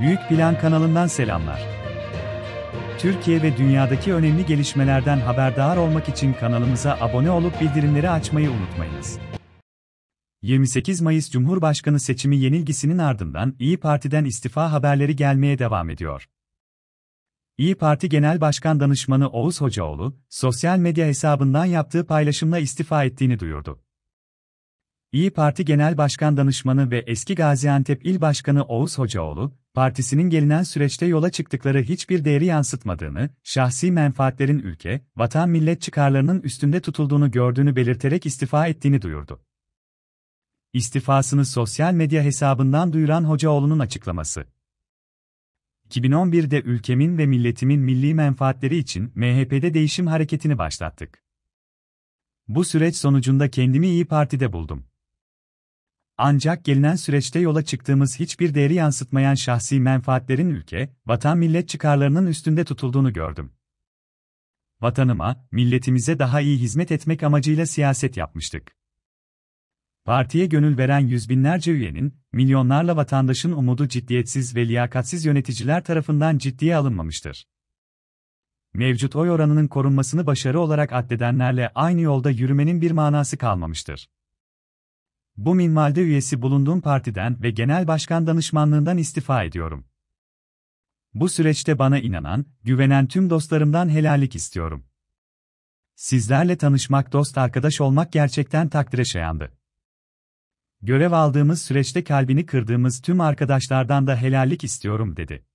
Büyük Plan kanalından selamlar. Türkiye ve dünyadaki önemli gelişmelerden haberdar olmak için kanalımıza abone olup bildirimleri açmayı unutmayınız. 28 Mayıs Cumhurbaşkanı seçimi yenilgisinin ardından İyi Parti'den istifa haberleri gelmeye devam ediyor. İyi Parti Genel Başkan Danışmanı Oğuz Hocaoğlu, sosyal medya hesabından yaptığı paylaşımla istifa ettiğini duyurdu. İyi Parti Genel Başkan Danışmanı ve eski Gaziantep İl Başkanı Oğuz Hocaoğlu, partisinin gelinen süreçte yola çıktıkları hiçbir değeri yansıtmadığını, şahsi menfaatlerin ülke, vatan millet çıkarlarının üstünde tutulduğunu gördüğünü belirterek istifa ettiğini duyurdu. İstifasını sosyal medya hesabından duyuran Hocaoğlu'nun açıklaması. 2011'de ülkemin ve milletimin milli menfaatleri için MHP'de değişim hareketini başlattık. Bu süreç sonucunda kendimi İyi Parti'de buldum. Ancak gelinen süreçte yola çıktığımız hiçbir değeri yansıtmayan şahsi menfaatlerin ülke, vatan millet çıkarlarının üstünde tutulduğunu gördüm. Vatanıma, milletimize daha iyi hizmet etmek amacıyla siyaset yapmıştık. Partiye gönül veren yüz binlerce üyenin, milyonlarla vatandaşın umudu ciddiyetsiz ve liyakatsiz yöneticiler tarafından ciddiye alınmamıştır. Mevcut oy oranının korunmasını başarı olarak addedenlerle aynı yolda yürümenin bir manası kalmamıştır. Bu minvalde üyesi bulunduğum partiden ve genel başkan danışmanlığından istifa ediyorum. Bu süreçte bana inanan, güvenen tüm dostlarımdan helallik istiyorum. Sizlerle tanışmak, dost arkadaş olmak gerçekten takdire şayandı. Görev aldığımız süreçte kalbini kırdığımız tüm arkadaşlardan da helallik istiyorum dedi.